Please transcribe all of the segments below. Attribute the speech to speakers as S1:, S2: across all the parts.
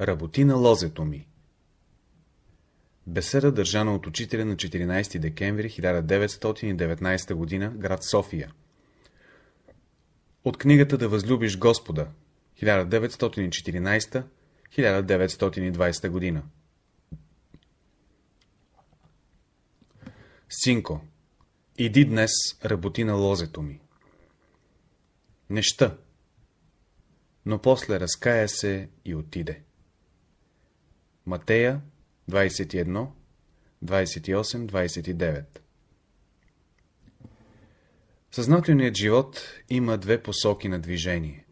S1: Работи на лозето ми. Беседа държана от учителя на 14 декември 1919 г. град София. От книгата Да възлюбиш Господа 1914-1920 година. Синко, иди днес работи на лозето ми. Неща. Но после разкая се и отиде. Матея 21, 28-29 Съзнателният живот има две посоки на движение.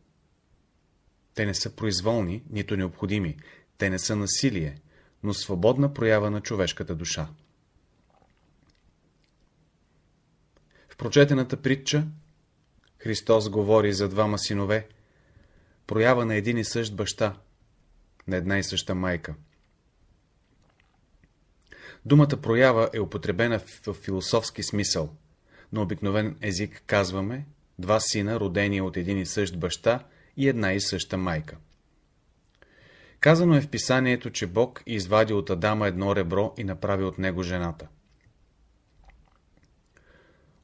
S1: Те не са произволни, нито необходими, те не са насилие, но свободна проява на човешката душа. В прочетената притча Христос говори за двама синове, проява на един и същ баща, на една и съща майка – Думата проява е употребена в философски смисъл. На обикновен език казваме два сина, родени от един и същ баща и една и съща майка. Казано е в писанието, че Бог извади от Адама едно ребро и направи от него жената.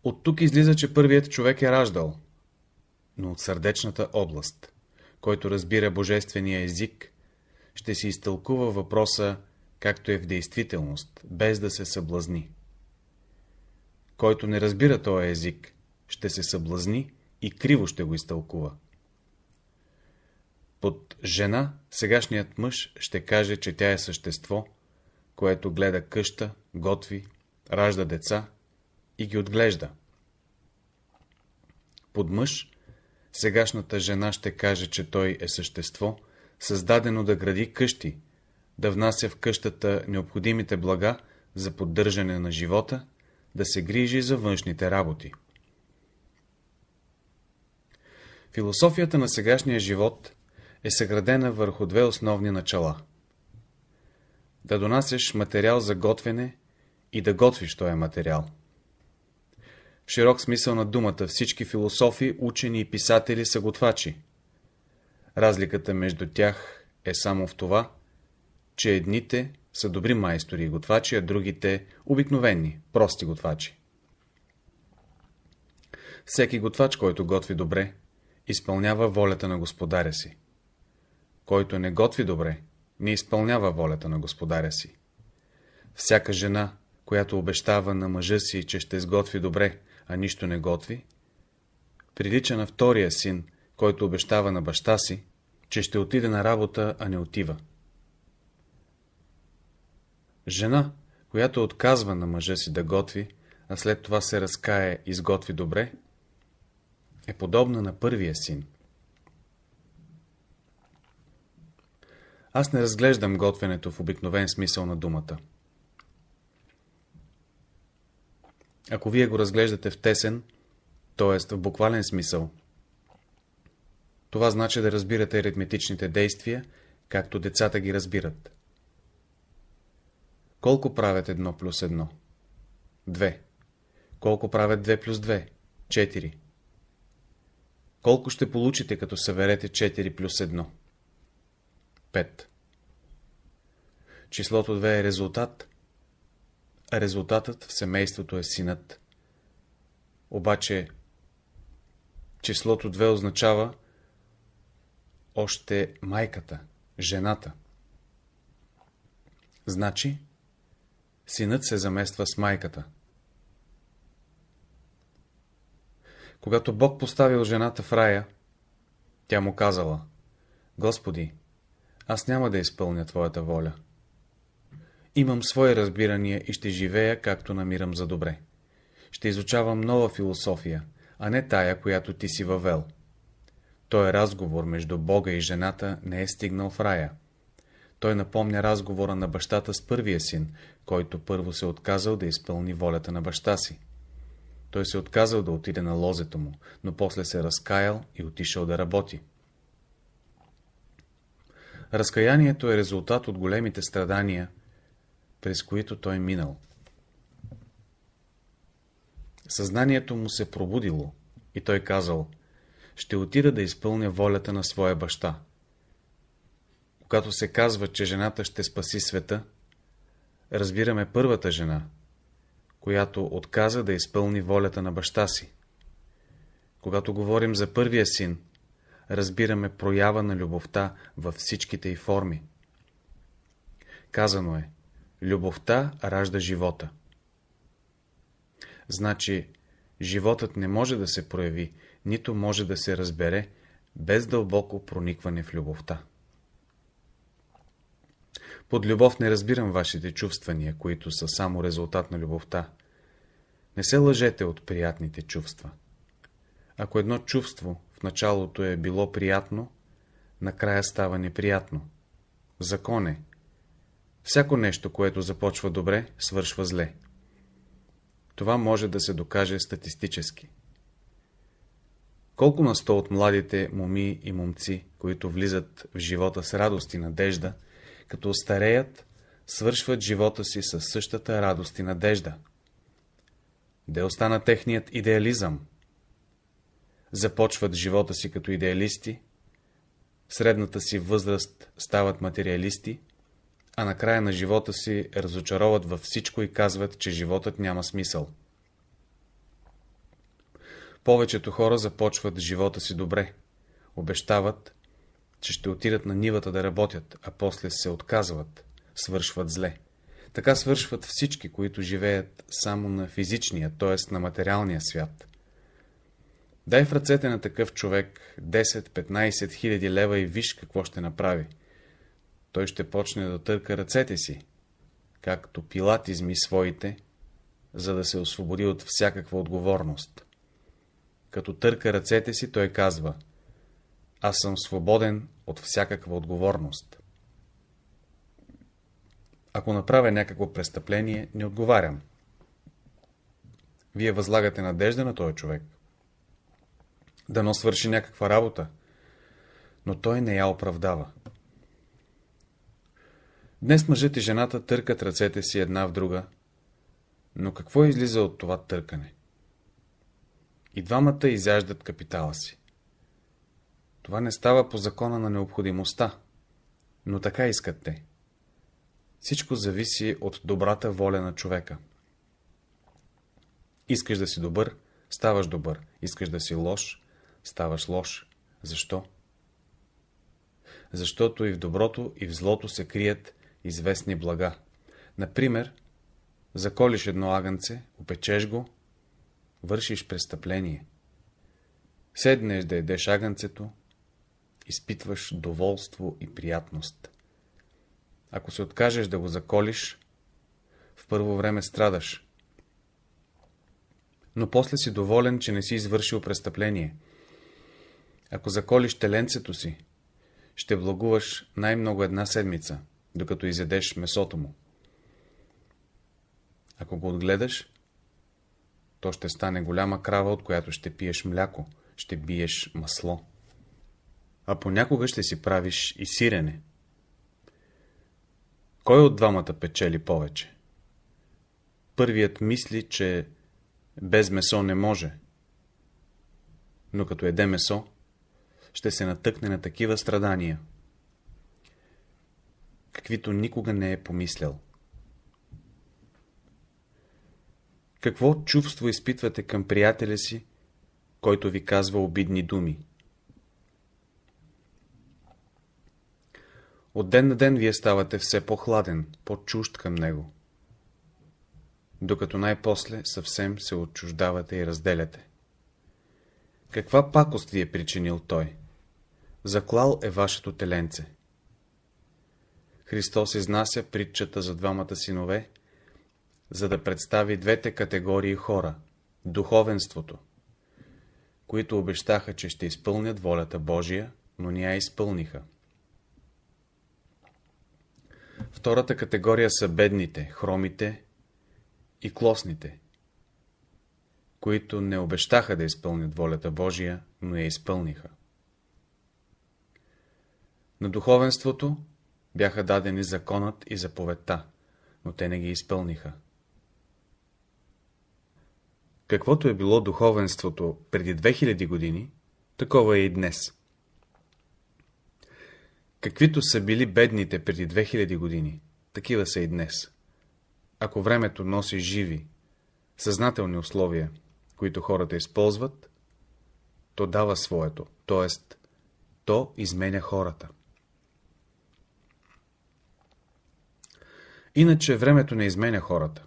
S1: От тук излиза, че първият човек е раждал, но от сърдечната област, който разбира божествения език, ще си изтълкува въпроса както е в действителност, без да се съблазни. Който не разбира този език, ще се съблазни и криво ще го изтълкува. Под жена сегашният мъж ще каже, че тя е същество, което гледа къща, готви, ражда деца и ги отглежда. Под мъж сегашната жена ще каже, че той е същество, създадено да гради къщи, да внася в къщата необходимите блага за поддържане на живота, да се грижи за външните работи. Философията на сегашния живот е съградена върху две основни начала. Да донасеш материал за готвене и да готвиш този материал. В широк смисъл на думата всички философи, учени и писатели са готвачи. Разликата между тях е само в това, че едните са добри майстори и готвачи, а другите – обикновени, прости готвачи. Всеки готвач, който готви добре, изпълнява волята на господаря си. Който не готви добре, не изпълнява волята на господаря си. Всяка жена, която обещава на мъжа си, че ще сготви добре, а нищо не готви, прилича на втория син, който обещава на баща си, че ще отиде на работа, а не отива. Жена, която отказва на мъжа си да готви, а след това се разкае и сготви добре, е подобна на първия син. Аз не разглеждам готвенето в обикновен смисъл на думата. Ако вие го разглеждате в тесен, т.е. в буквален смисъл, това значи да разбирате аритметичните действия, както децата ги разбират. Колко правят 1 плюс 1? 2. Колко правят 2 плюс 2? 4. Колко ще получите, като съберете 4 плюс 1? 5. Числото 2 е резултат, а резултатът в семейството е синът. Обаче числото 2 означава още майката, жената. Значи синът се замества с майката. Когато Бог поставил жената в рая, тя му казала, Господи, аз няма да изпълня Твоята воля. Имам свои разбирания и ще живея, както намирам за добре. Ще изучавам нова философия, а не тая, която Ти си въвел. Той разговор между Бога и жената не е стигнал в рая. Той напомня разговора на бащата с първия син, който първо се е отказал да изпълни волята на баща си. Той се е отказал да отиде на лозето му, но после се е разкаял и отишъл да работи. Разкаянието е резултат от големите страдания, през които той минал. Съзнанието му се пробудило и той казал, ще отида да изпълня волята на своя баща. Когато се казва, че жената ще спаси света, разбираме първата жена, която отказа да изпълни волята на баща си. Когато говорим за първия син, разбираме проява на любовта във всичките й форми. Казано е, любовта ражда живота. Значи, животът не може да се прояви, нито може да се разбере без дълбоко проникване в любовта. Под любов не разбирам вашите чувствания, които са само резултат на любовта. Не се лъжете от приятните чувства. Ако едно чувство в началото е било приятно, накрая става неприятно. Закон е. Всяко нещо, което започва добре, свършва зле. Това може да се докаже статистически. Колко на сто от младите моми и момци, които влизат в живота с радост и надежда, като стареят, свършват живота си със същата радост и надежда. Де остана техният идеализъм? Започват живота си като идеалисти, средната си възраст стават материалисти, а на края на живота си разочароват във всичко и казват, че животът няма смисъл. Повечето хора започват живота си добре, обещават, че ще отидат на нивата да работят, а после се отказват, свършват зле. Така свършват всички, които живеят само на физичния, т.е. на материалния свят. Дай в ръцете на такъв човек 10-15 хиляди лева и виж какво ще направи. Той ще почне да търка ръцете си, както Пилат изми своите, за да се освободи от всякаква отговорност. Като търка ръцете си, той казва, аз съм свободен от всякаква отговорност. Ако направя някакво престъпление, не отговарям. Вие възлагате надежда на този човек. Дано свърши някаква работа, но той не я оправдава. Днес мъжът и жената търкат ръцете си една в друга, но какво излиза от това търкане? И двамата изяждат капитала си. Това не става по закона на необходимостта, но така искат те. Всичко зависи от добрата воля на човека. Искаш да си добър, ставаш добър. Искаш да си лош, ставаш лош. Защо? Защото и в доброто, и в злото се крият известни блага. Например, заколиш едно агънце, опечеш го, вършиш престъпление. Седнеш да едеш агънцето, изпитваш доволство и приятност. Ако се откажеш да го заколиш, в първо време страдаш. Но после си доволен, че не си извършил престъпление. Ако заколиш теленцето си, ще благуваш най-много една седмица, докато изядеш месото му. Ако го отгледаш, то ще стане голяма крава, от която ще пиеш мляко, ще биеш масло а понякога ще си правиш и сирене. Кой от двамата печели повече? Първият мисли, че без месо не може, но като еде месо, ще се натъкне на такива страдания, каквито никога не е помислял. Какво чувство изпитвате към приятеля си, който ви казва обидни думи? От ден на ден вие ставате все по-хладен, по-чужд към него. Докато най-после съвсем се отчуждавате и разделяте. Каква пакост ви е причинил той? Заклал е вашето теленце. Христос изнася притчата за двамата синове, за да представи двете категории хора – духовенството, които обещаха, че ще изпълнят волята Божия, но не я изпълниха. Втората категория са бедните, хромите и клосните, които не обещаха да изпълнят волята Божия, но я изпълниха. На духовенството бяха дадени законът и заповедта, но те не ги изпълниха. Каквото е било духовенството преди 2000 години, такова е и днес – Каквито са били бедните преди 2000 години, такива са и днес. Ако времето носи живи, съзнателни условия, които хората използват, то дава своето, т.е. то изменя хората. Иначе времето не изменя хората.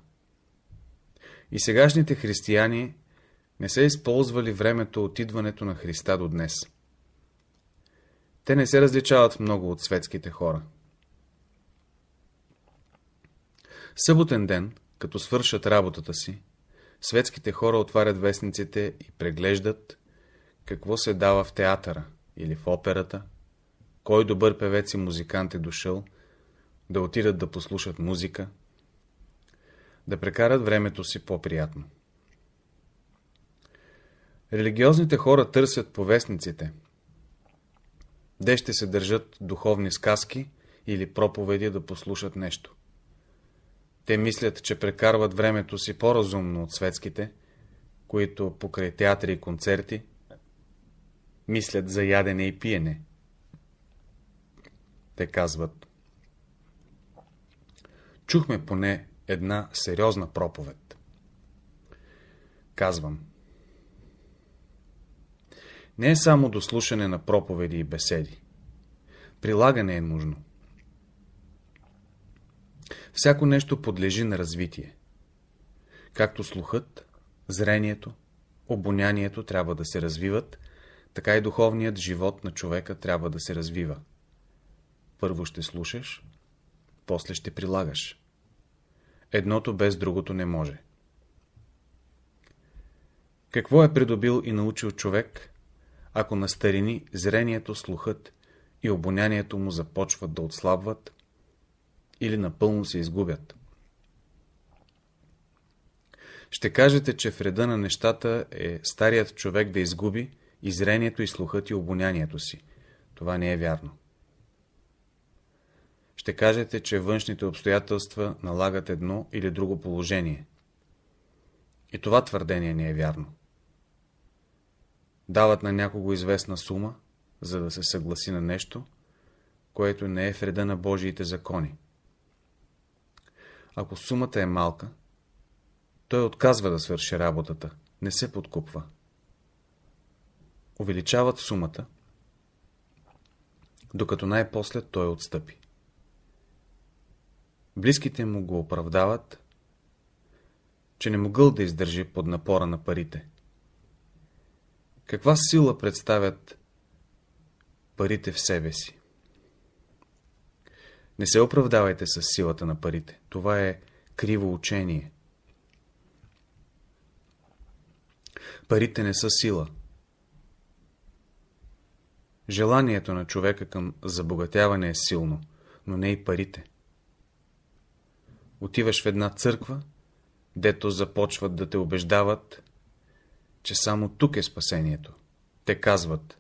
S1: И сегашните християни не са използвали времето от идването на Христа до днес. Те не се различават много от светските хора. Съботен ден, като свършат работата си, светските хора отварят вестниците и преглеждат какво се дава в театъра или в операта, кой добър певец и музикант е дошъл, да отидат да послушат музика, да прекарат времето си по-приятно. Религиозните хора търсят повестниците – де ще се държат духовни сказки или проповеди да послушат нещо. Те мислят, че прекарват времето си по-разумно от светските, които покрай театри и концерти мислят за ядене и пиене. Те казват. Чухме поне една сериозна проповед. Казвам не е само до слушане на проповеди и беседи. Прилагане е нужно. Всяко нещо подлежи на развитие. Както слухът, зрението, обонянието трябва да се развиват, така и духовният живот на човека трябва да се развива. Първо ще слушаш, после ще прилагаш. Едното без другото не може. Какво е придобил и научил човек, ако на старини зрението, слухът и обонянието му започват да отслабват или напълно се изгубят. Ще кажете, че в реда на нещата е старият човек да изгуби и зрението, и слухът, и обонянието си. Това не е вярно. Ще кажете, че външните обстоятелства налагат едно или друго положение. И това твърдение не е вярно. Дават на някого известна сума, за да се съгласи на нещо, което не е в реда на Божиите закони. Ако сумата е малка, той отказва да свърши работата, не се подкупва. Увеличават сумата, докато най-после той отстъпи. Близките му го оправдават, че не могъл да издържи под напора на парите каква сила представят парите в себе си. Не се оправдавайте с силата на парите. Това е криво учение. Парите не са сила. Желанието на човека към забогатяване е силно, но не и парите. Отиваш в една църква, дето започват да те убеждават, че само тук е спасението. Те казват,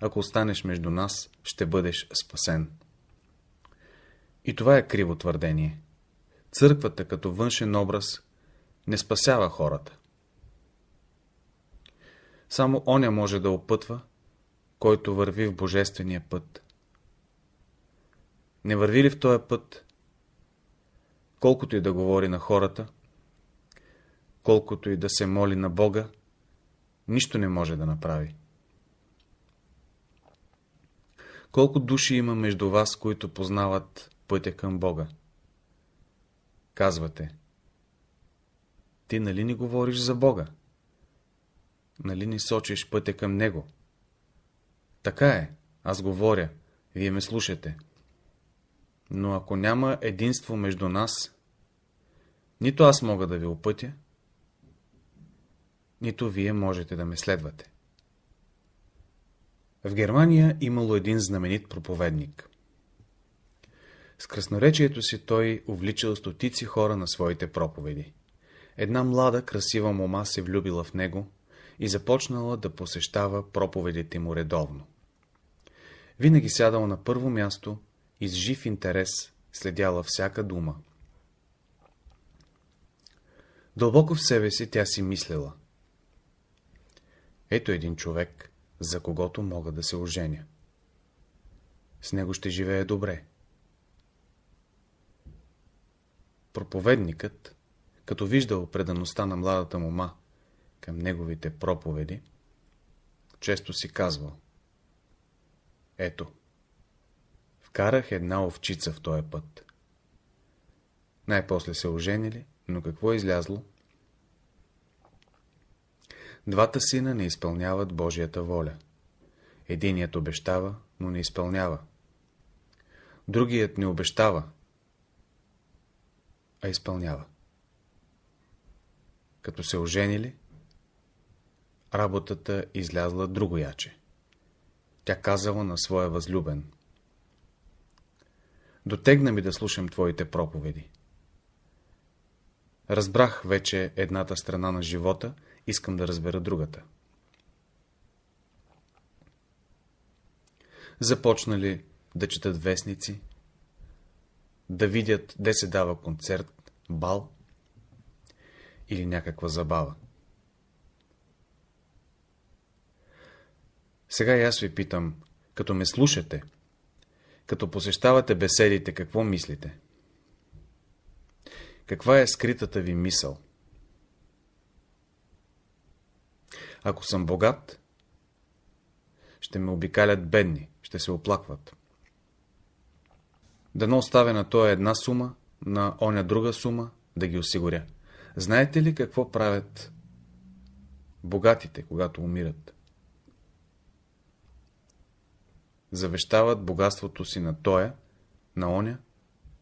S1: ако останеш между нас, ще бъдеш спасен. И това е криво твърдение. Църквата като външен образ не спасява хората. Само оня може да опътва, който върви в божествения път. Не върви ли в този път, колкото и да говори на хората, колкото и да се моли на Бога, нищо не може да направи. Колко души има между вас, които познават пътя към Бога? Казвате. Ти нали не говориш за Бога? Нали не сочиш пътя към Него? Така е, аз говоря, вие ме слушате. Но ако няма единство между нас, нито аз мога да ви опътя, нито вие можете да ме следвате. В Германия имало един знаменит проповедник. С красноречието си той увличал стотици хора на своите проповеди. Една млада, красива мома се влюбила в него и започнала да посещава проповедите му редовно. Винаги сядал на първо място и с жив интерес следяла всяка дума. Дълбоко в себе си тя си мислела – ето един човек, за когото мога да се оженя. С него ще живее добре. Проповедникът, като виждал предаността на младата мома към неговите проповеди, често си казвал Ето, вкарах една овчица в този път. Най-после се оженили, но какво е излязло? Двата сина не изпълняват Божията воля. Единият обещава, но не изпълнява. Другият не обещава, а изпълнява. Като се оженили, работата излязла другояче. Тя казала на своя възлюбен. Дотегна ми да слушам твоите проповеди. Разбрах вече едната страна на живота – Искам да разбера другата. Започнали да четат вестници, да видят де се дава концерт, бал или някаква забава. Сега и аз ви питам, като ме слушате, като посещавате беседите, какво мислите? Каква е скритата ви мисъл? Ако съм богат, ще ме обикалят бедни, ще се оплакват. Дано оставя на тоя една сума, на оня друга сума, да ги осигуря. Знаете ли какво правят богатите, когато умират? Завещават богатството си на тоя, на оня,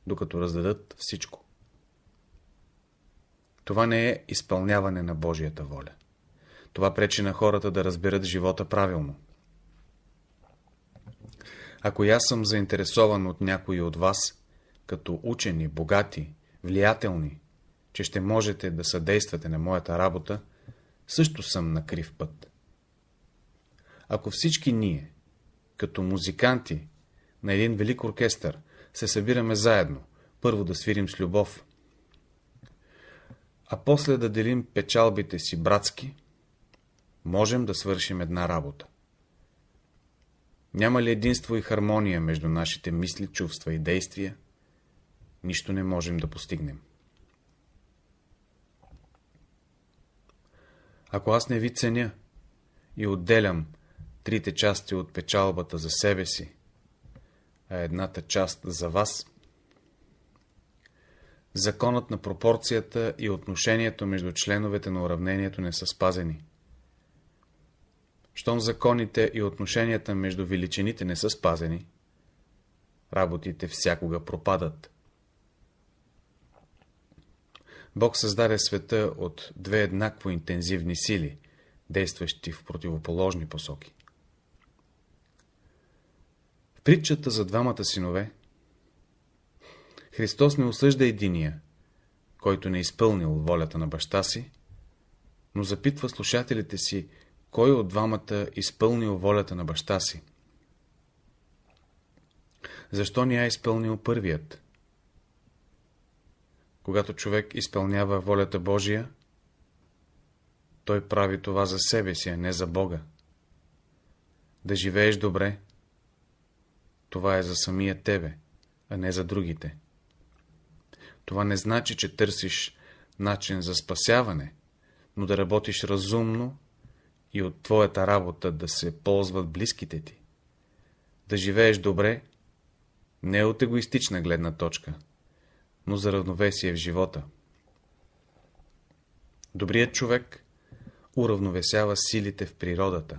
S1: докато раздадат всичко. Това не е изпълняване на Божията воля. Това пречи на хората да разберат живота правилно. Ако аз съм заинтересован от някои от вас, като учени, богати, влиятелни, че ще можете да съдействате на моята работа, също съм на крив път. Ако всички ние, като музиканти на един велик оркестър, се събираме заедно, първо да свирим с любов, а после да делим печалбите си братски, можем да свършим една работа. Няма ли единство и хармония между нашите мисли, чувства и действия, нищо не можем да постигнем. Ако аз не ви ценя и отделям трите части от печалбата за себе си, а едната част за вас, законът на пропорцията и отношението между членовете на уравнението не са спазени щом законите и отношенията между величините не са спазени, работите всякога пропадат. Бог създаде света от две еднакво интензивни сили, действащи в противоположни посоки. В притчата за двамата синове Христос не осъжда единия, който не е изпълнил волята на баща си, но запитва слушателите си кой от двамата изпълнил волята на баща си? Защо не я е изпълнил първият? Когато човек изпълнява волята Божия, той прави това за себе си, а не за Бога. Да живееш добре, това е за самия тебе, а не за другите. Това не значи, че търсиш начин за спасяване, но да работиш разумно и от твоята работа да се ползват близките ти. Да живееш добре, не от егоистична гледна точка, но за равновесие в живота. Добрият човек уравновесява силите в природата.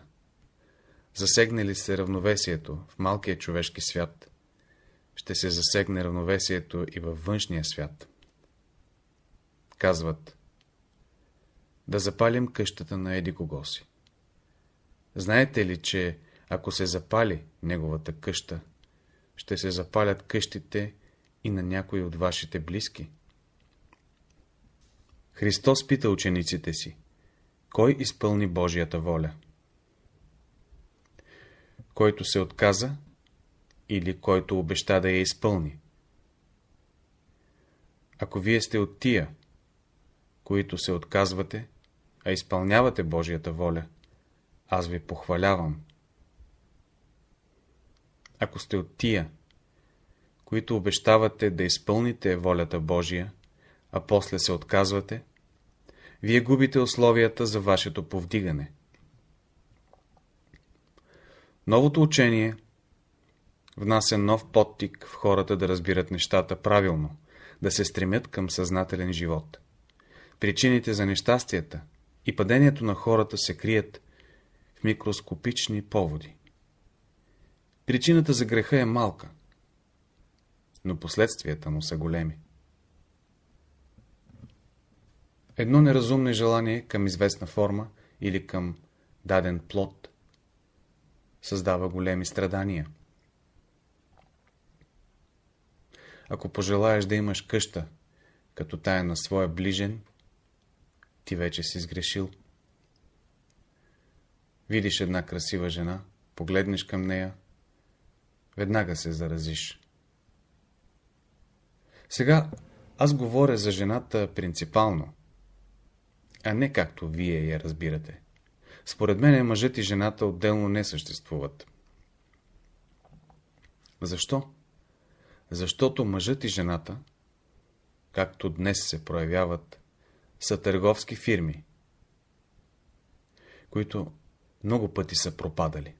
S1: Засегне ли се равновесието в малкия човешки свят, ще се засегне равновесието и във външния свят. Казват, да запалим къщата на Еди Когоси. Знаете ли, че ако се запали неговата къща, ще се запалят къщите и на някои от вашите близки? Христос пита учениците си, кой изпълни Божията воля? Който се отказа или който обеща да я изпълни? Ако вие сте от тия, които се отказвате, а изпълнявате Божията воля, аз ви похвалявам. Ако сте от тия, които обещавате да изпълните волята Божия, а после се отказвате, вие губите условията за вашето повдигане. Новото учение внася нов подтик в хората да разбират нещата правилно, да се стремят към съзнателен живот. Причините за нещастията и падението на хората се крият в микроскопични поводи. Причината за греха е малка, но последствията му са големи. Едно неразумно желание към известна форма или към даден плод създава големи страдания. Ако пожелаеш да имаш къща, като тая на своя ближен, ти вече си сгрешил. Видиш една красива жена, погледнеш към нея, веднага се заразиш. Сега аз говоря за жената принципално, а не както вие я разбирате. Според мен мъжът и жената отделно не съществуват. Защо? Защото мъжът и жената, както днес се проявяват, са търговски фирми, които много пъти са пропадали.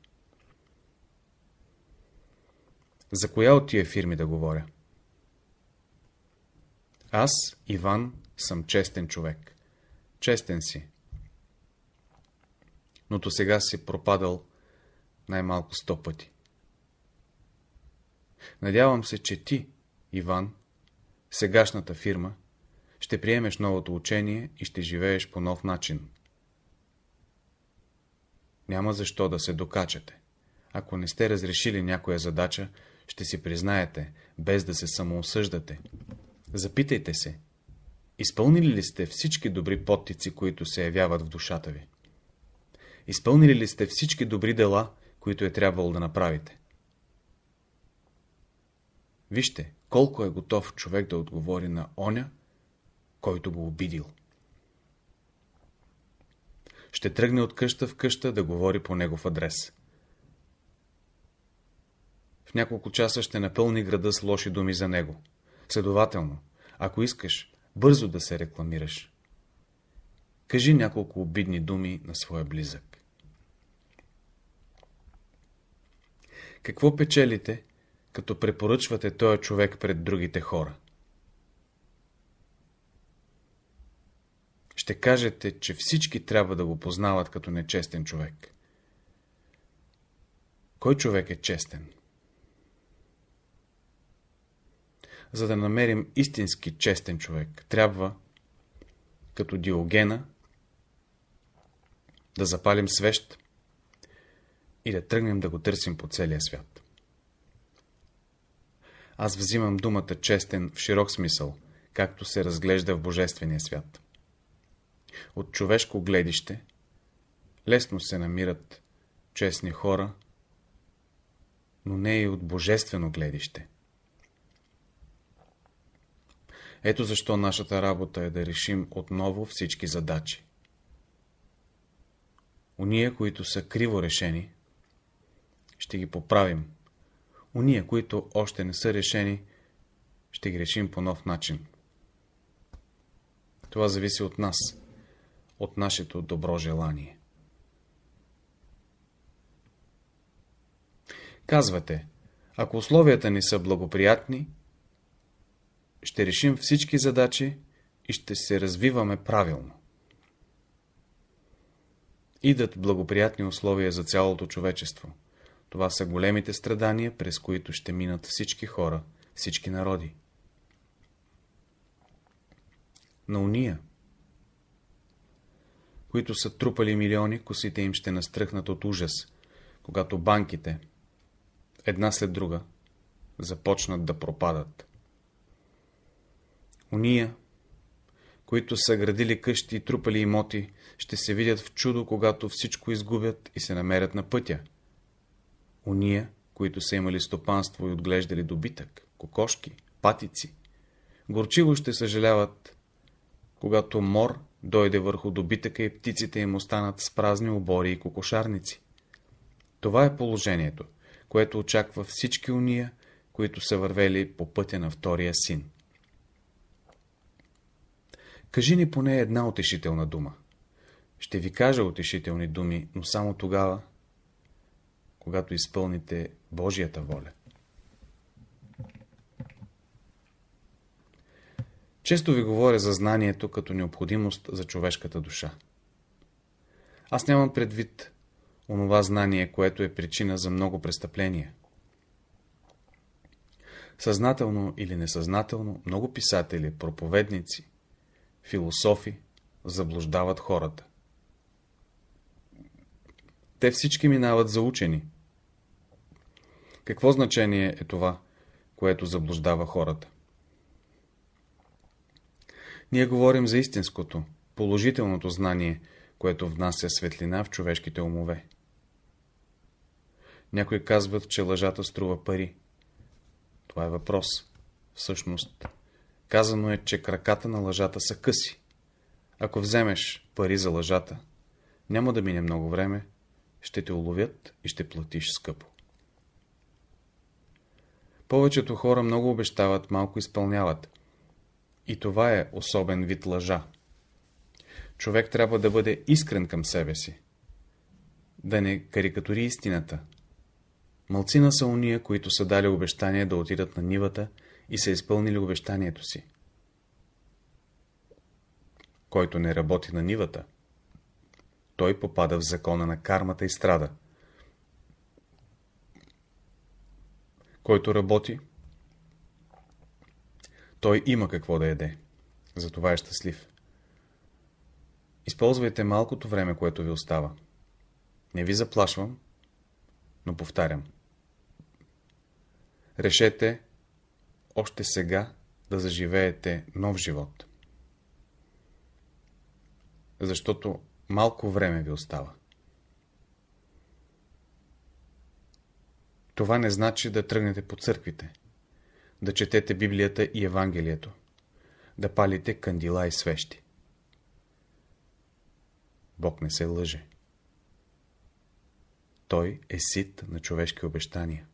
S1: За коя от тия фирми да говоря? Аз, Иван, съм честен човек. Честен си. Но до сега си пропадал най-малко сто пъти. Надявам се, че ти, Иван, сегашната фирма, ще приемеш новото учение и ще живееш по нов начин. Няма защо да се докачате. Ако не сте разрешили някоя задача, ще си признаете, без да се самоосъждате. Запитайте се, изпълнили ли сте всички добри подтици, които се явяват в душата ви? Изпълнили ли сте всички добри дела, които е трябвало да направите? Вижте, колко е готов човек да отговори на оня, който го обидил ще тръгне от къща в къща да говори по негов адрес. В няколко часа ще напълни града с лоши думи за него. Следователно, ако искаш, бързо да се рекламираш. Кажи няколко обидни думи на своя близък. Какво печелите, като препоръчвате този човек пред другите хора? Ще кажете, че всички трябва да го познават като нечестен човек. Кой човек е честен? За да намерим истински честен човек, трябва, като Диогена, да запалим свещ и да тръгнем да го търсим по целия свят. Аз взимам думата честен в широк смисъл, както се разглежда в Божествения свят от човешко гледище, лесно се намират честни хора, но не и от божествено гледище. Ето защо нашата работа е да решим отново всички задачи. Уния, които са криво решени, ще ги поправим. Уния, които още не са решени, ще ги решим по нов начин. Това зависи от нас от нашето добро желание. Казвате, ако условията ни са благоприятни, ще решим всички задачи и ще се развиваме правилно. Идат благоприятни условия за цялото човечество. Това са големите страдания, през които ще минат всички хора, всички народи. На уния, които са трупали милиони, косите им ще настръхнат от ужас, когато банките, една след друга, започнат да пропадат. Уния, които са градили къщи и трупали имоти, ще се видят в чудо, когато всичко изгубят и се намерят на пътя. Уния, които са имали стопанство и отглеждали добитък, кокошки, патици, горчиво ще съжаляват, когато мор дойде върху добитъка и птиците им останат с празни обори и кокошарници. Това е положението, което очаква всички уния, които са вървели по пътя на втория син. Кажи ни поне една утешителна дума. Ще ви кажа утешителни думи, но само тогава, когато изпълните Божията воля. Често ви говоря за знанието като необходимост за човешката душа. Аз нямам предвид онова знание, което е причина за много престъпления. Съзнателно или несъзнателно, много писатели, проповедници, философи заблуждават хората. Те всички минават за учени. Какво значение е това, което заблуждава хората? Ние говорим за истинското, положителното знание, което внася светлина в човешките умове. Някои казват, че лъжата струва пари. Това е въпрос. Всъщност, казано е, че краката на лъжата са къси. Ако вземеш пари за лъжата, няма да мине много време, ще те уловят и ще платиш скъпо. Повечето хора много обещават, малко изпълняват. И това е особен вид лъжа. Човек трябва да бъде искрен към себе си. Да не карикатури истината. Малцина са уния, които са дали обещание да отидат на нивата и са изпълнили обещанието си. Който не работи на нивата, той попада в закона на кармата и страда. Който работи, той има какво да яде. Затова е щастлив. Използвайте малкото време, което ви остава. Не ви заплашвам, но повтарям. Решете още сега да заживеете нов живот. Защото малко време ви остава. Това не значи да тръгнете по църквите да четете Библията и Евангелието, да палите кандила и свещи. Бог не се лъже. Той е сит на човешки обещания.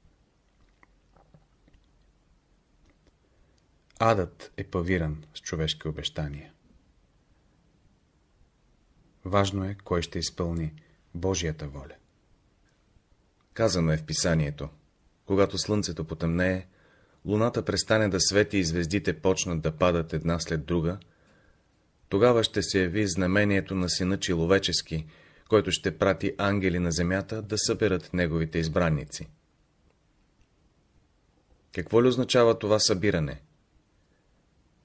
S1: Адът е павиран с човешки обещания. Важно е, кой ще изпълни Божията воля. Казано е в писанието, когато слънцето потъмнее, луната престане да свети и звездите почнат да падат една след друга, тогава ще се яви знамението на сина человечески, който ще прати ангели на земята да съберат неговите избранници. Какво ли означава това събиране?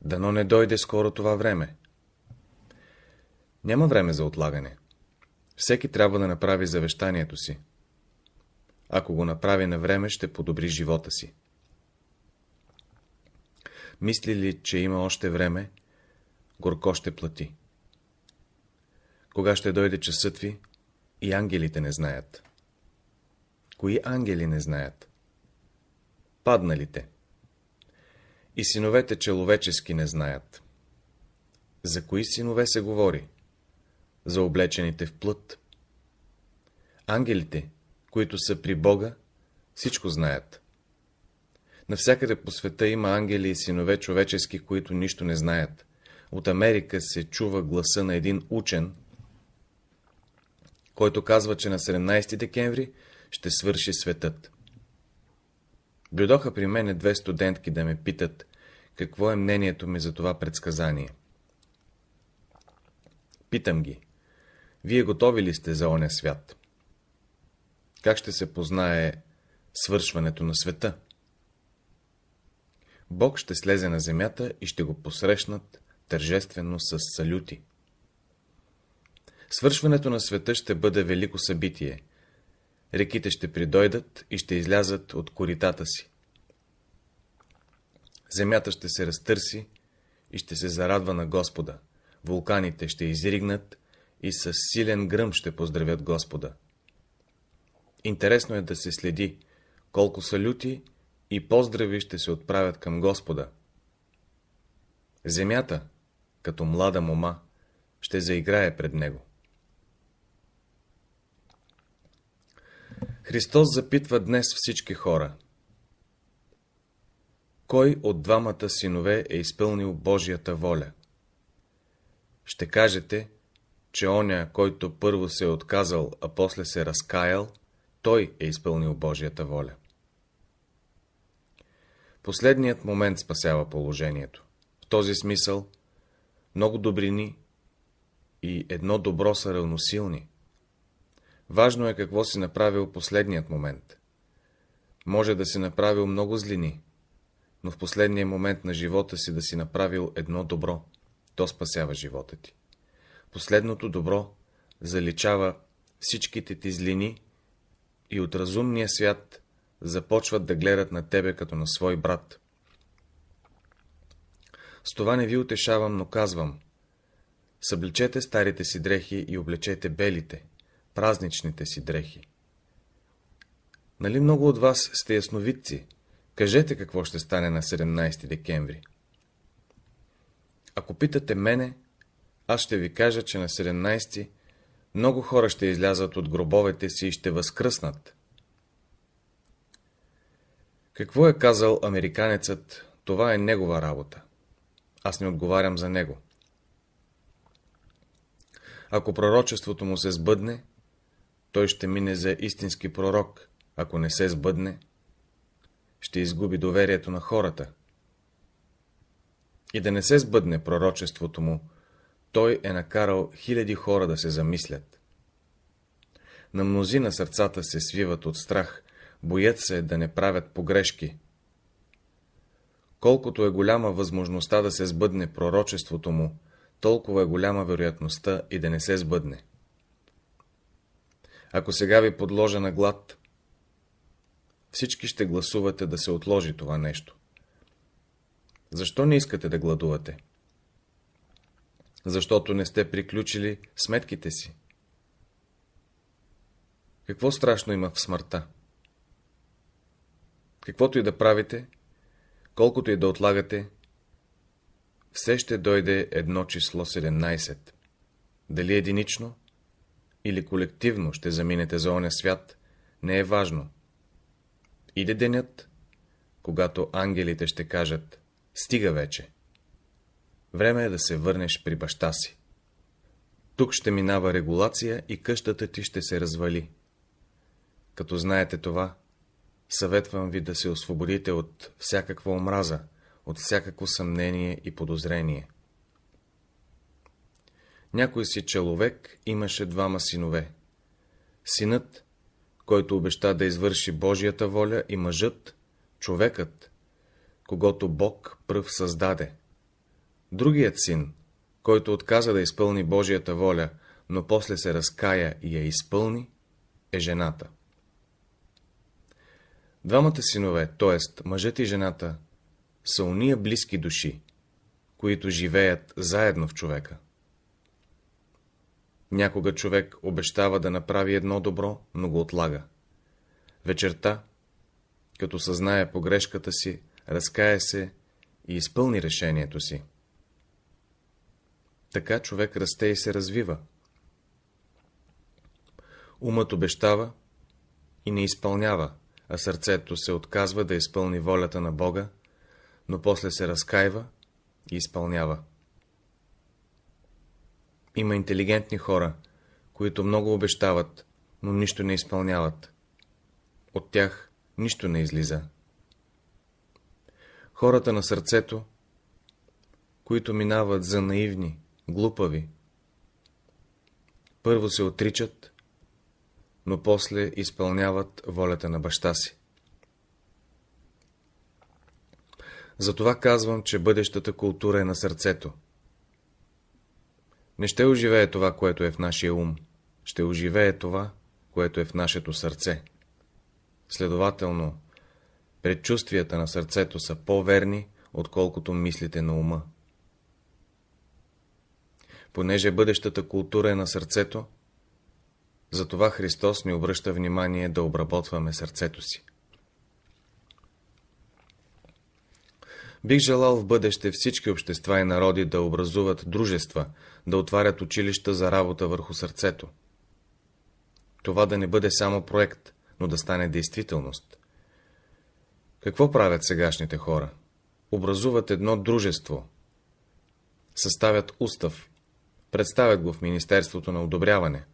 S1: Дано не дойде скоро това време. Няма време за отлагане. Всеки трябва да направи завещанието си. Ако го направи на време, ще подобри живота си. Мисли ли, че има още време, горко ще плати. Кога ще дойде часът ви, и ангелите не знаят. Кои ангели не знаят? Падналите. И синовете человечески не знаят. За кои синове се говори? За облечените в плът. Ангелите, които са при Бога, всичко знаят. Навсякъде по света има ангели и синове човечески, които нищо не знаят. От Америка се чува гласа на един учен, който казва, че на 17 декември ще свърши светът. Дойдоха при мене две студентки да ме питат, какво е мнението ми за това предсказание. Питам ги, вие готови ли сте за оня свят? Как ще се познае свършването на света? Бог ще слезе на земята и ще го посрещнат тържествено с салюти. Свършването на света ще бъде велико събитие. Реките ще придойдат и ще излязат от коритата си. Земята ще се разтърси и ще се зарадва на Господа. Вулканите ще изригнат и с силен гръм ще поздравят Господа. Интересно е да се следи колко салюти и поздрави ще се отправят към Господа. Земята, като млада мома, ще заиграе пред Него. Христос запитва днес всички хора. Кой от двамата синове е изпълнил Божията воля? Ще кажете, че оня, който първо се е отказал, а после се разкаял, той е изпълнил Божията воля. Последният момент спасява положението. В този смисъл много добрини и едно добро са равносилни. Важно е какво си направил последният момент. Може да си направил много злини, но в последния момент на живота си да си направил едно добро. То спасява живота ти. Последното добро заличава всичките ти злини и от разумния свят започват да гледат на тебе като на свой брат. С това не ви утешавам, но казвам. Съблечете старите си дрехи и облечете белите, празничните си дрехи. Нали много от вас сте ясновидци? Кажете какво ще стане на 17 декември. Ако питате мене, аз ще ви кажа, че на 17 много хора ще излязат от гробовете си и ще възкръснат, какво е казал американецът, това е негова работа. Аз не отговарям за него. Ако пророчеството му се сбъдне, той ще мине за истински пророк. Ако не се сбъдне, ще изгуби доверието на хората. И да не се сбъдне пророчеството му, той е накарал хиляди хора да се замислят. На мнозина сърцата се свиват от страх, боят се да не правят погрешки. Колкото е голяма възможността да се сбъдне пророчеството му, толкова е голяма вероятността и да не се сбъдне. Ако сега ви подложа на глад, всички ще гласувате да се отложи това нещо. Защо не искате да гладувате? Защото не сте приключили сметките си. Какво страшно има в смъртта? Каквото и да правите, колкото и да отлагате, все ще дойде едно число 17. Дали единично или колективно ще заминете за оня свят, не е важно. Иде денят, когато ангелите ще кажат «Стига вече». Време е да се върнеш при баща си. Тук ще минава регулация и къщата ти ще се развали. Като знаете това, Съветвам ви да се освободите от всякаква омраза, от всякакво съмнение и подозрение. Някой си човек имаше двама синове. Синът, който обеща да извърши Божията воля, и мъжът, човекът, когато Бог пръв създаде. Другият син, който отказа да изпълни Божията воля, но после се разкая и я изпълни, е жената. Двамата синове, т.е. мъжът и жената, са уния близки души, които живеят заедно в човека. Някога човек обещава да направи едно добро, но го отлага. Вечерта, като съзнае погрешката си, разкае се и изпълни решението си. Така човек расте и се развива. Умът обещава и не изпълнява, а сърцето се отказва да изпълни волята на Бога, но после се разкаива и изпълнява. Има интелигентни хора, които много обещават, но нищо не изпълняват. От тях нищо не излиза. Хората на сърцето, които минават за наивни, глупави, първо се отричат, но после изпълняват волята на баща си. Затова казвам, че бъдещата култура е на сърцето. Не ще оживее това, което е в нашия ум, ще оживее това, което е в нашето сърце. Следователно, предчувствията на сърцето са по-верни, отколкото мислите на ума. Понеже бъдещата култура е на сърцето, затова Христос ни обръща внимание да обработваме сърцето си. Бих желал в бъдеще всички общества и народи да образуват дружества, да отварят училища за работа върху сърцето. Това да не бъде само проект, но да стане действителност. Какво правят сегашните хора? Образуват едно дружество. Съставят устав. Представят го в Министерството на одобряване.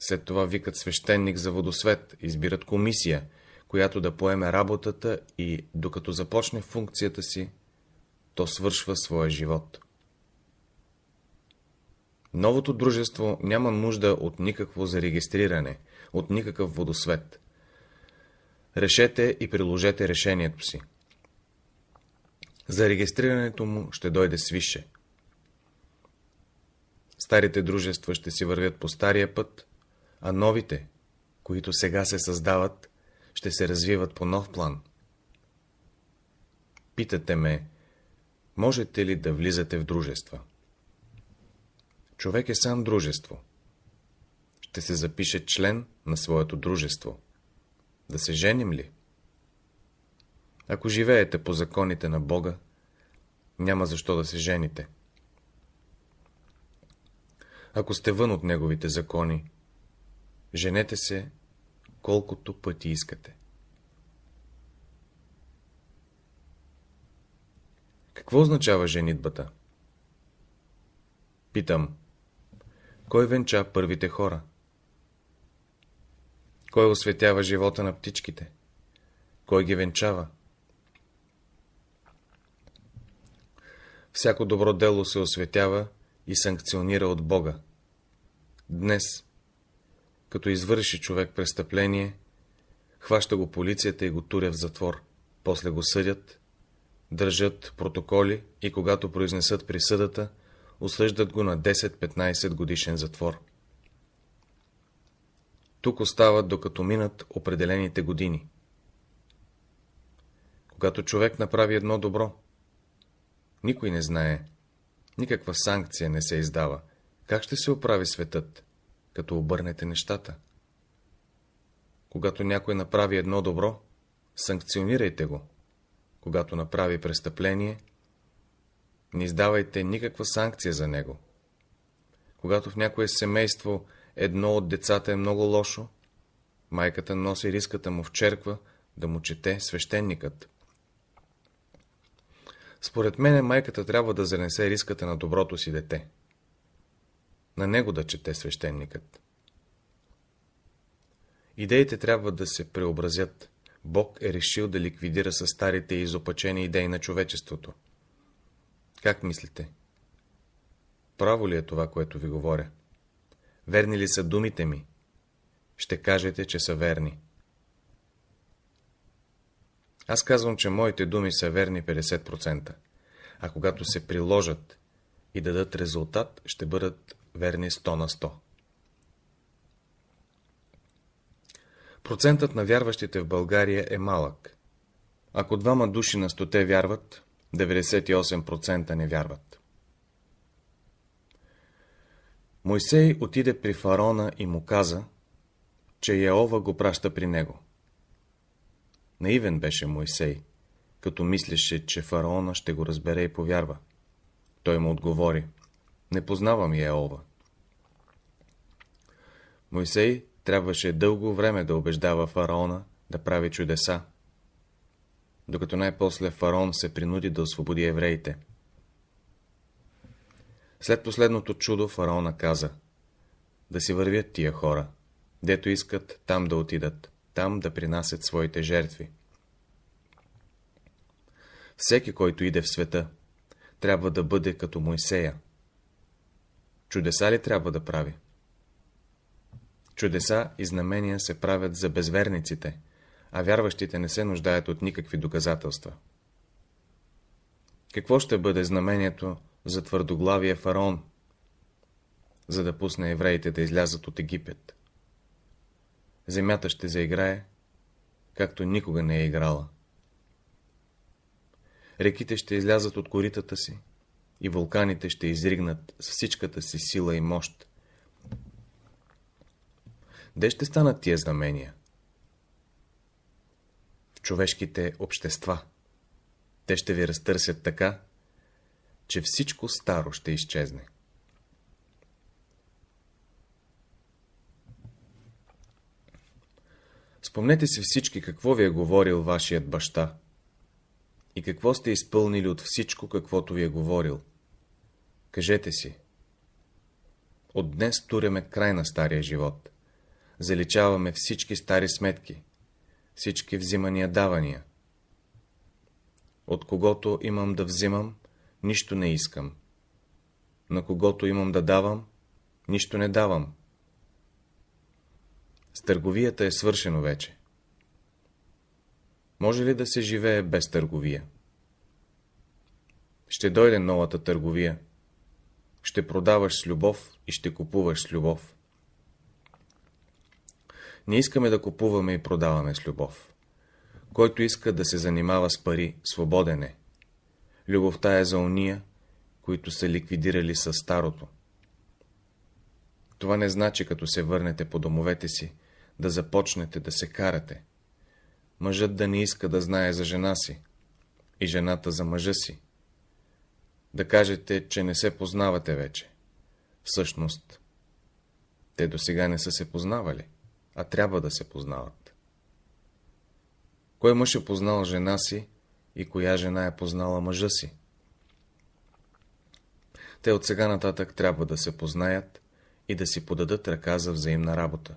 S1: След това викат свещеник за водосвет, избират комисия, която да поеме работата и, докато започне функцията си, то свършва своя живот. Новото дружество няма нужда от никакво зарегистриране, от никакъв водосвет. Решете и приложете решението си. За регистрирането му ще дойде свише. Старите дружества ще си вървят по стария път, а новите, които сега се създават, ще се развиват по нов план. Питате ме, можете ли да влизате в дружества? Човек е сам дружество. Ще се запише член на своето дружество. Да се женим ли? Ако живеете по законите на Бога, няма защо да се жените. Ако сте вън от Неговите закони, Женете се колкото пъти искате. Какво означава женитбата? Питам. Кой венча първите хора? Кой осветява живота на птичките? Кой ги венчава? Всяко добро дело се осветява и санкционира от Бога. Днес като извърши човек престъпление, хваща го полицията и го туря в затвор, после го съдят, държат протоколи и когато произнесат присъдата, осъждат го на 10-15 годишен затвор. Тук остават, докато минат определените години. Когато човек направи едно добро, никой не знае, никаква санкция не се издава, как ще се оправи светът? като обърнете нещата. Когато някой направи едно добро, санкционирайте го. Когато направи престъпление, не издавайте никаква санкция за него. Когато в някое семейство едно от децата е много лошо, майката носи риската му в черква да му чете свещеникът. Според мене майката трябва да занесе риската на доброто си дете на него да чете свещеникът. Идеите трябва да се преобразят. Бог е решил да ликвидира със старите и изопачени идеи на човечеството. Как мислите? Право ли е това, което ви говоря? Верни ли са думите ми? Ще кажете, че са верни. Аз казвам, че моите думи са верни 50%, а когато се приложат и дадат резултат, ще бъдат верни 100 на 100. Процентът на вярващите в България е малък. Ако двама души на 100 вярват, 98% не вярват. Мойсей отиде при фараона и му каза, че Яова го праща при него. Наивен беше Мойсей, като мислеше, че фараона ще го разбере и повярва. Той му отговори, не познавам Еова. Моисей трябваше дълго време да убеждава фараона да прави чудеса, докато най-после фараон се принуди да освободи евреите. След последното чудо фараона каза да си вървят тия хора, дето искат там да отидат, там да принасят своите жертви. Всеки, който иде в света, трябва да бъде като Моисея, Чудеса ли трябва да прави? Чудеса и знамения се правят за безверниците, а вярващите не се нуждаят от никакви доказателства. Какво ще бъде знамението за твърдоглавия фараон, за да пусне евреите да излязат от Египет? Земята ще заиграе, както никога не е играла. Реките ще излязат от коритата си, и вулканите ще изригнат с всичката си сила и мощ. Де ще станат тия знамения? В човешките общества. Те ще ви разтърсят така, че всичко старо ще изчезне. Спомнете си всички какво ви е говорил вашият баща и какво сте изпълнили от всичко, каквото ви е говорил. Кажете си. От днес туряме край на стария живот. Заличаваме всички стари сметки, всички взимания-давания. От когото имам да взимам, нищо не искам. На когото имам да давам, нищо не давам. С търговията е свършено вече. Може ли да се живее без търговия? Ще дойде новата търговия. Ще продаваш с любов и ще купуваш с любов. Не искаме да купуваме и продаваме с любов. Който иска да се занимава с пари, свободен е. Любовта е за уния, които са ликвидирали със старото. Това не значи, като се върнете по домовете си, да започнете да се карате мъжът да не иска да знае за жена си и жената за мъжа си. Да кажете, че не се познавате вече. Всъщност, те до сега не са се познавали, а трябва да се познават. Кой мъж е познал жена си и коя жена е познала мъжа си? Те от сега нататък трябва да се познаят и да си подадат ръка за взаимна работа.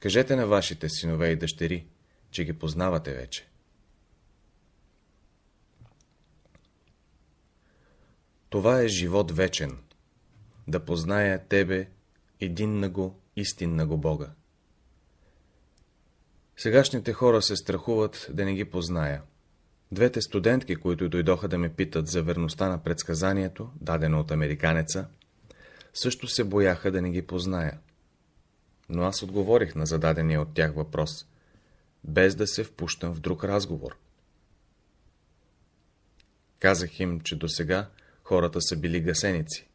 S1: Кажете на вашите синове и дъщери, че ги познавате вече. Това е живот вечен, да позная Тебе, един на го, истин на го Бога. Сегашните хора се страхуват да не ги позная. Двете студентки, които дойдоха да ме питат за верността на предсказанието, дадено от американеца, също се бояха да не ги позная. Но аз отговорих на зададения от тях въпрос без да се впущам в друг разговор. Казах им, че до сега хората са били гасеници.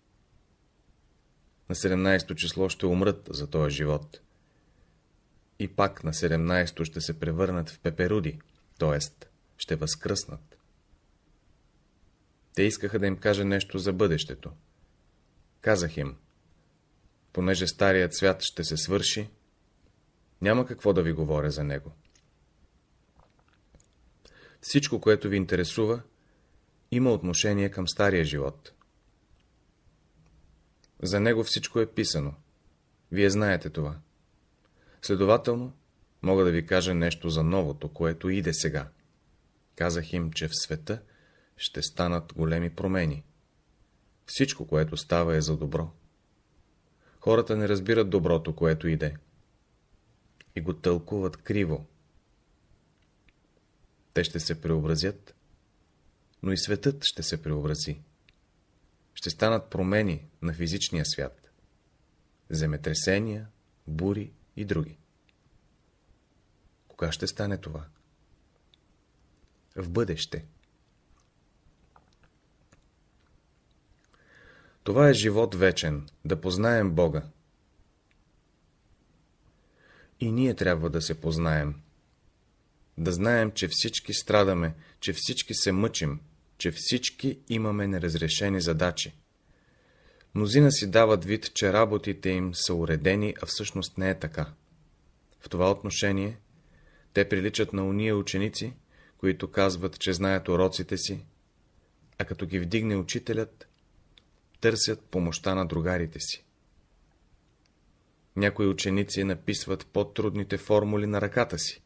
S1: На 17-то число ще умрат за този живот. И пак на 17-то ще се превърнат в пеперуди, т.е. ще възкръснат. Те искаха да им кажа нещо за бъдещето. Казах им, понеже старият свят ще се свърши, няма какво да ви говоря за него всичко, което ви интересува, има отношение към стария живот. За него всичко е писано. Вие знаете това. Следователно, мога да ви кажа нещо за новото, което иде сега. Казах им, че в света ще станат големи промени. Всичко, което става, е за добро. Хората не разбират доброто, което иде. И го тълкуват криво, те ще се преобразят, но и светът ще се преобрази. Ще станат промени на физичния свят. Земетресения, бури и други. Кога ще стане това? В бъдеще. Това е живот вечен, да познаем Бога. И ние трябва да се познаем да знаем, че всички страдаме, че всички се мъчим, че всички имаме неразрешени задачи. Мнозина си дават вид, че работите им са уредени, а всъщност не е така. В това отношение те приличат на уния ученици, които казват, че знаят уроците си, а като ги вдигне учителят, търсят помощта на другарите си. Някои ученици написват по-трудните формули на ръката си,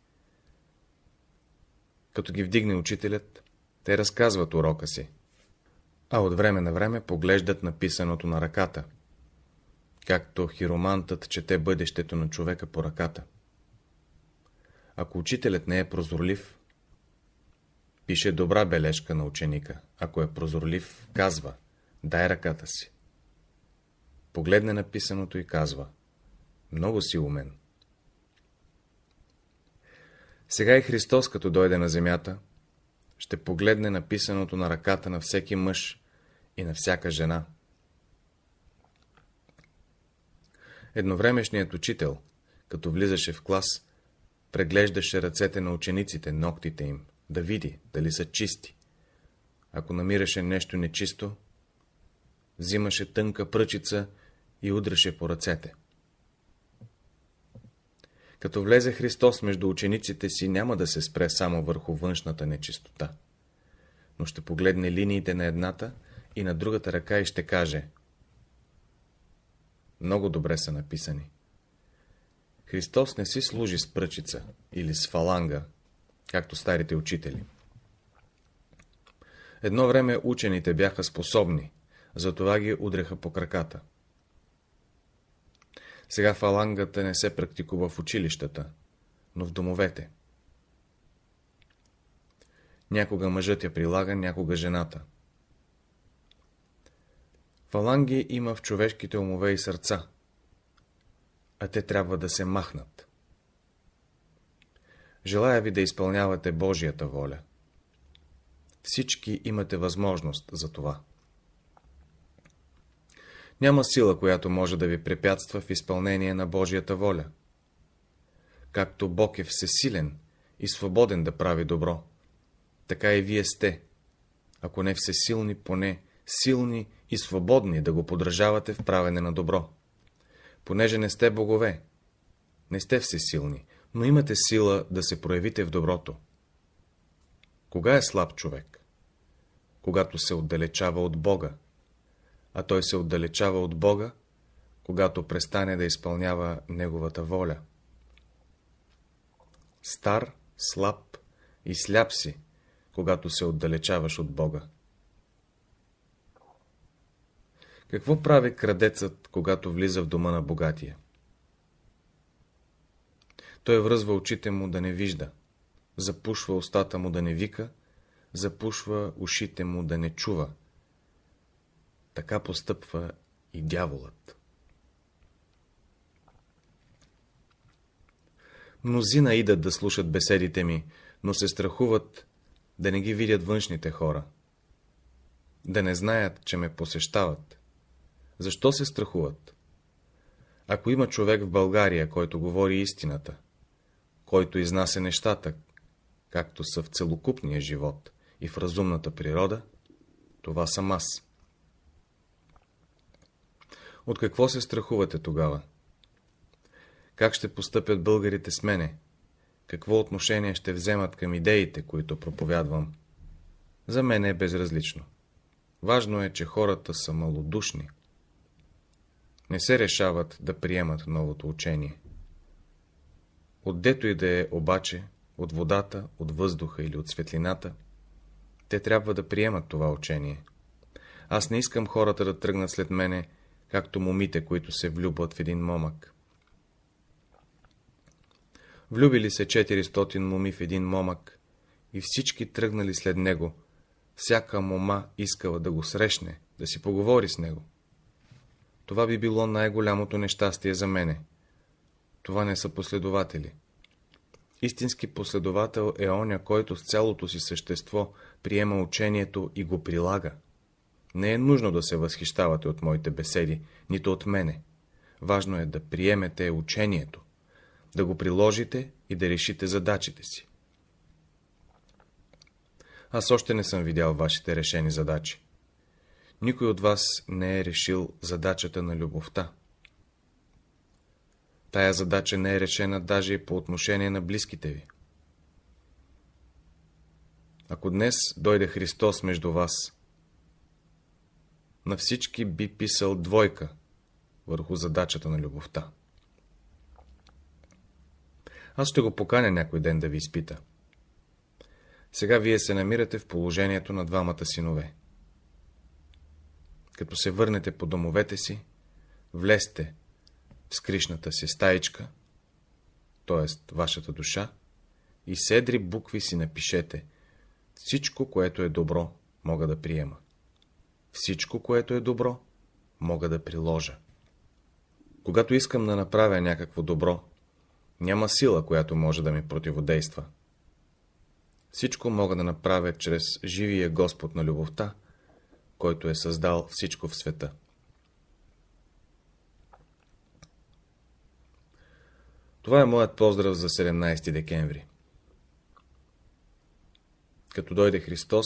S1: като ги вдигне учителят, те разказват урока си, а от време на време поглеждат написаното на ръката, както хиромантът чете бъдещето на човека по ръката. Ако учителят не е прозорлив, пише добра бележка на ученика. Ако е прозорлив, казва, дай ръката си. Погледне написаното и казва, много си умен. Сега и Христос, като дойде на земята, ще погледне написаното на ръката на всеки мъж и на всяка жена. Едновремешният учител, като влизаше в клас, преглеждаше ръцете на учениците, ноктите им, да види, дали са чисти. Ако намираше нещо нечисто, взимаше тънка пръчица и удреше по ръцете. Като влезе Христос между учениците си, няма да се спре само върху външната нечистота, но ще погледне линиите на едната и на другата ръка и ще каже Много добре са написани. Христос не си служи с пръчица или с фаланга, както старите учители. Едно време учените бяха способни, затова ги удреха по краката. Сега фалангата не се практикува в училищата, но в домовете. Някога мъжът я прилага, някога жената. Фаланги има в човешките умове и сърца, а те трябва да се махнат. Желая ви да изпълнявате Божията воля. Всички имате възможност за това. Няма сила, която може да ви препятства в изпълнение на Божията воля. Както Бог е всесилен и свободен да прави добро, така и вие сте, ако не всесилни, поне силни и свободни да го подражавате в правене на добро. Понеже не сте богове, не сте всесилни, но имате сила да се проявите в доброто. Кога е слаб човек? Когато се отдалечава от Бога а той се отдалечава от Бога, когато престане да изпълнява Неговата воля. Стар, слаб и сляп си, когато се отдалечаваш от Бога. Какво прави крадецът, когато влиза в дома на богатия? Той връзва очите му да не вижда, запушва устата му да не вика, запушва ушите му да не чува, така постъпва и дяволът. Мнозина идат да слушат беседите ми, но се страхуват да не ги видят външните хора. Да не знаят, че ме посещават. Защо се страхуват? Ако има човек в България, който говори истината, който изнася нещата, както са в целокупния живот и в разумната природа, това съм аз. От какво се страхувате тогава? Как ще постъпят българите с мене? Какво отношение ще вземат към идеите, които проповядвам? За мен е безразлично. Важно е, че хората са малодушни. Не се решават да приемат новото учение. Отдето и да е обаче, от водата, от въздуха или от светлината, те трябва да приемат това учение. Аз не искам хората да тръгнат след мене както момите, които се влюбват в един момък. Влюбили се 400 моми в един момък и всички тръгнали след него. Всяка мома искала да го срещне, да си поговори с него. Това би било най-голямото нещастие за мене. Това не са последователи. Истински последовател е оня, който с цялото си същество приема учението и го прилага. Не е нужно да се възхищавате от моите беседи, нито от мене. Важно е да приемете учението, да го приложите и да решите задачите си. Аз още не съм видял вашите решени задачи. Никой от вас не е решил задачата на любовта. Тая задача не е решена даже и по отношение на близките ви. Ако днес дойде Христос между вас, на всички би писал двойка върху задачата на любовта. Аз ще го поканя някой ден да ви изпита. Сега вие се намирате в положението на двамата синове. Като се върнете по домовете си, влезте в скришната си стаичка, т.е. вашата душа, и седри букви си напишете. Всичко, което е добро, мога да приема. Всичко, което е добро, мога да приложа. Когато искам да направя някакво добро, няма сила, която може да ми противодейства. Всичко мога да направя чрез живия Господ на любовта, който е създал всичко в света. Това е моят поздрав за 17 декември. Като дойде Христос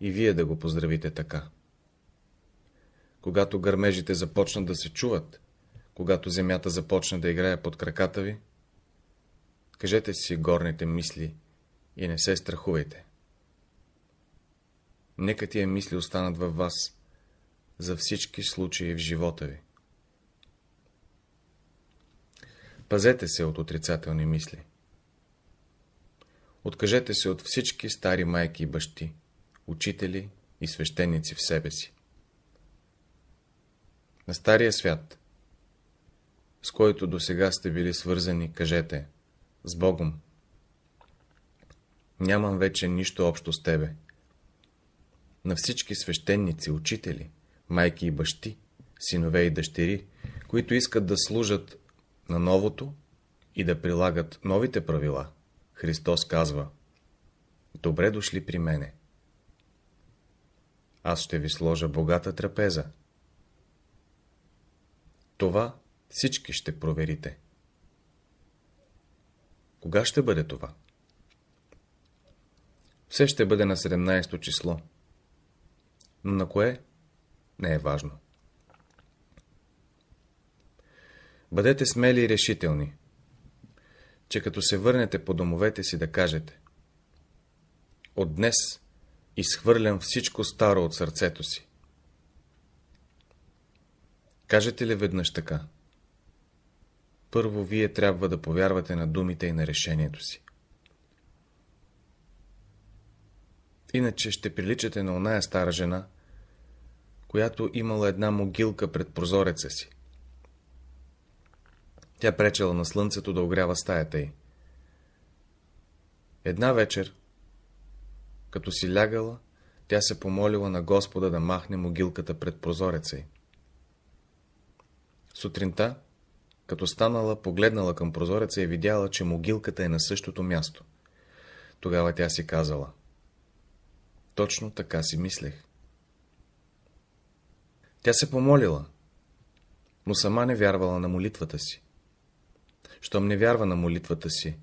S1: и вие да го поздравите така когато гърмежите започнат да се чуват, когато земята започне да играе под краката ви, кажете си горните мисли и не се страхувайте. Нека тия мисли останат във вас за всички случаи в живота ви. Пазете се от отрицателни мисли. Откажете се от всички стари майки и бащи, учители и свещеници в себе си на Стария свят, с който до сега сте били свързани, кажете, с Богом. Нямам вече нищо общо с тебе. На всички свещеници, учители, майки и бащи, синове и дъщери, които искат да служат на новото и да прилагат новите правила, Христос казва Добре дошли при мене. Аз ще ви сложа богата трапеза, това всички ще проверите. Кога ще бъде това? Все ще бъде на 17 число. Но на кое? Не е важно. Бъдете смели и решителни, че като се върнете по домовете си да кажете От днес изхвърлям всичко старо от сърцето си. Кажете ли веднъж така? Първо вие трябва да повярвате на думите и на решението си. Иначе ще приличате на оная стара жена, която имала една могилка пред прозореца си. Тя пречела на слънцето да огрява стаята й. Една вечер, като си лягала, тя се помолила на Господа да махне могилката пред прозореца й. Сутринта, като станала, погледнала към прозореца и видяла, че могилката е на същото място. Тогава тя си казала. Точно така си мислех. Тя се помолила, но сама не вярвала на молитвата си. Щом не вярва на молитвата си,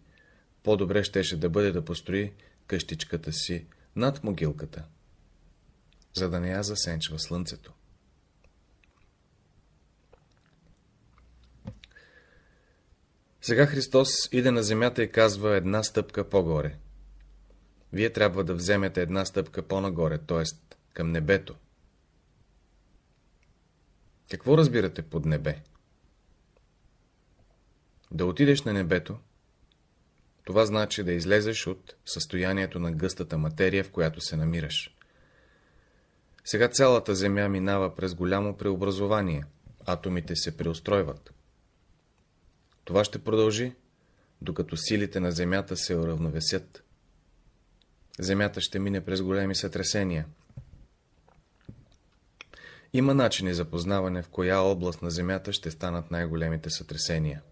S1: по-добре щеше да бъде да построи къщичката си над могилката, за да не я засенчва слънцето. Сега Христос иде на земята и казва една стъпка по-горе. Вие трябва да вземете една стъпка по-нагоре, т.е. към небето. Какво разбирате под небе? Да отидеш на небето, това значи да излезеш от състоянието на гъстата материя, в която се намираш. Сега цялата Земя минава през голямо преобразование, атомите се преустройват. Това ще продължи, докато силите на Земята се уравновесят. Земята ще мине през големи сътресения. Има начини за познаване в коя област на Земята ще станат най-големите сътресения.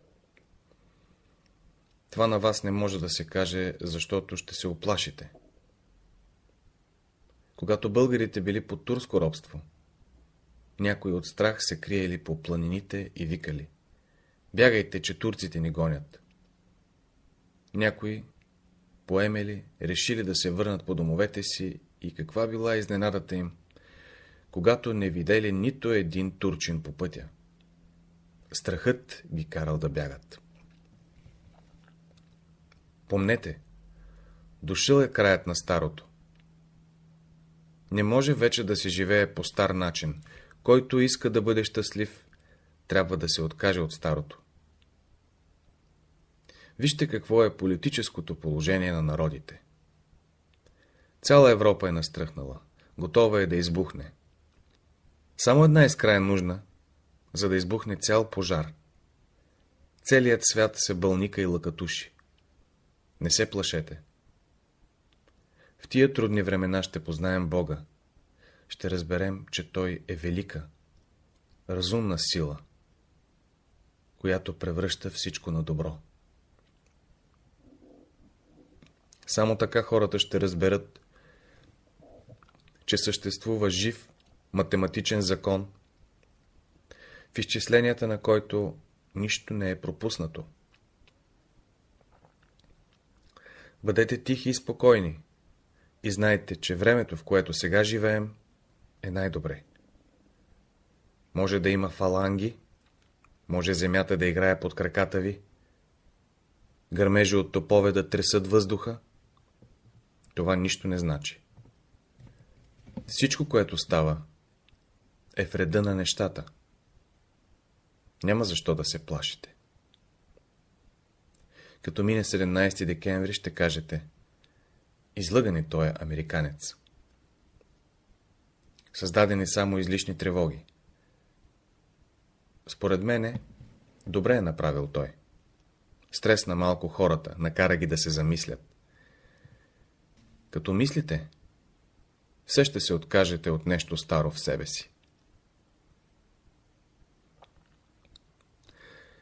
S1: Това на вас не може да се каже, защото ще се оплашите. Когато българите били под турско робство, някой от страх се криели по планините и викали – Бягайте, че турците ни гонят. Някои поемели, решили да се върнат по домовете си и каква била изненадата им, когато не видели нито един турчин по пътя. Страхът ги карал да бягат. Помнете, дошъл е краят на старото. Не може вече да се живее по стар начин. Който иска да бъде щастлив, трябва да се откаже от старото. Вижте какво е политическото положение на народите. Цяла Европа е настръхнала. Готова е да избухне. Само една искра е нужна, за да избухне цял пожар. Целият свят се бълника и лъкатуши. Не се плашете. В тия трудни времена ще познаем Бога. Ще разберем, че Той е велика, разумна сила, която превръща всичко на добро. Само така хората ще разберат, че съществува жив математичен закон, в изчисленията на който нищо не е пропуснато. Бъдете тихи и спокойни и знайте, че времето, в което сега живеем, е най-добре. Може да има фаланги, може земята да играе под краката ви, гърмежи от топове да тресат въздуха, това нищо не значи. Всичко, което става, е в реда на нещата. Няма защо да се плашите. Като мине 17 декември, ще кажете Излъгане той е американец. Създадени само излишни тревоги. Според мене, добре е направил той. Стресна малко хората, накара ги да се замислят. Като мислите, все ще се откажете от нещо старо в себе си.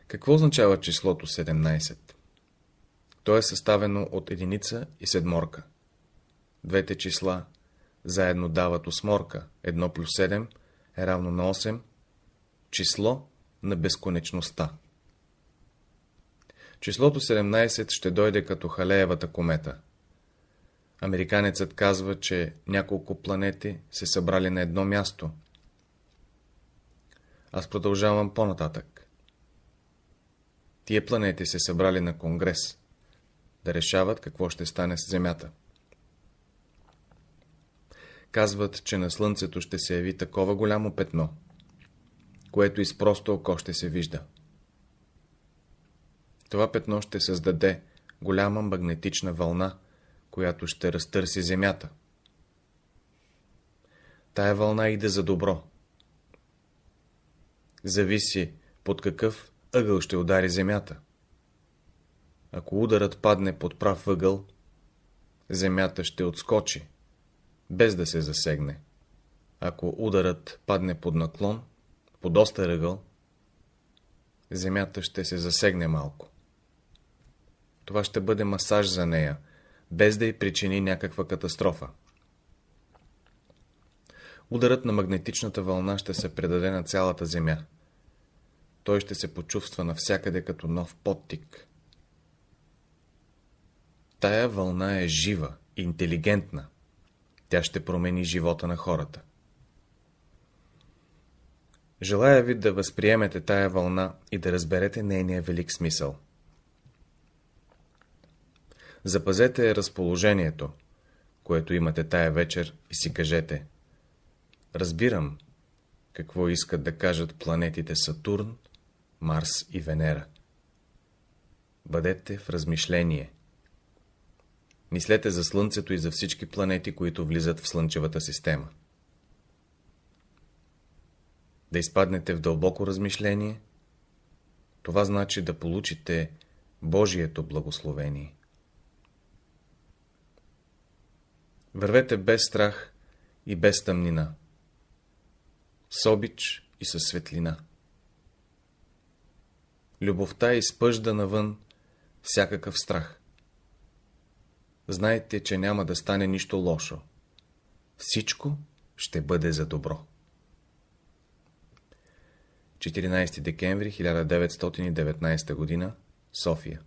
S1: Какво означава числото 17? То е съставено от единица и седморка. Двете числа заедно дават осморка. 1 плюс 7 е равно на 8. Число на безконечността. Числото 17 ще дойде като Халеевата комета – Американецът казва, че няколко планети се събрали на едно място. Аз продължавам по-нататък. Тие планети се събрали на Конгрес, да решават какво ще стане с Земята. Казват, че на Слънцето ще се яви такова голямо петно, което из просто око ще се вижда. Това петно ще създаде голяма магнетична вълна, която ще разтърси земята. Тая вълна иде за добро. Зависи под какъв ъгъл ще удари земята. Ако ударът падне под прав ъгъл, земята ще отскочи, без да се засегне. Ако ударът падне под наклон, под остър ъгъл, земята ще се засегне малко. Това ще бъде масаж за нея, без да й причини някаква катастрофа. Ударът на магнетичната вълна ще се предаде на цялата Земя. Той ще се почувства навсякъде като нов подтик. Тая вълна е жива, интелигентна. Тя ще промени живота на хората. Желая ви да възприемете тая вълна и да разберете нейния велик смисъл. Запазете разположението, което имате тая вечер и си кажете. Разбирам, какво искат да кажат планетите Сатурн, Марс и Венера. Бъдете в размишление. Мислете за Слънцето и за всички планети, които влизат в Слънчевата система. Да изпаднете в дълбоко размишление, това значи да получите Божието благословение. Вървете без страх и без тъмнина, с обич и със светлина. Любовта е изпъжда навън всякакъв страх. Знайте, че няма да стане нищо лошо. Всичко ще бъде за добро. 14 декември 1919 г. София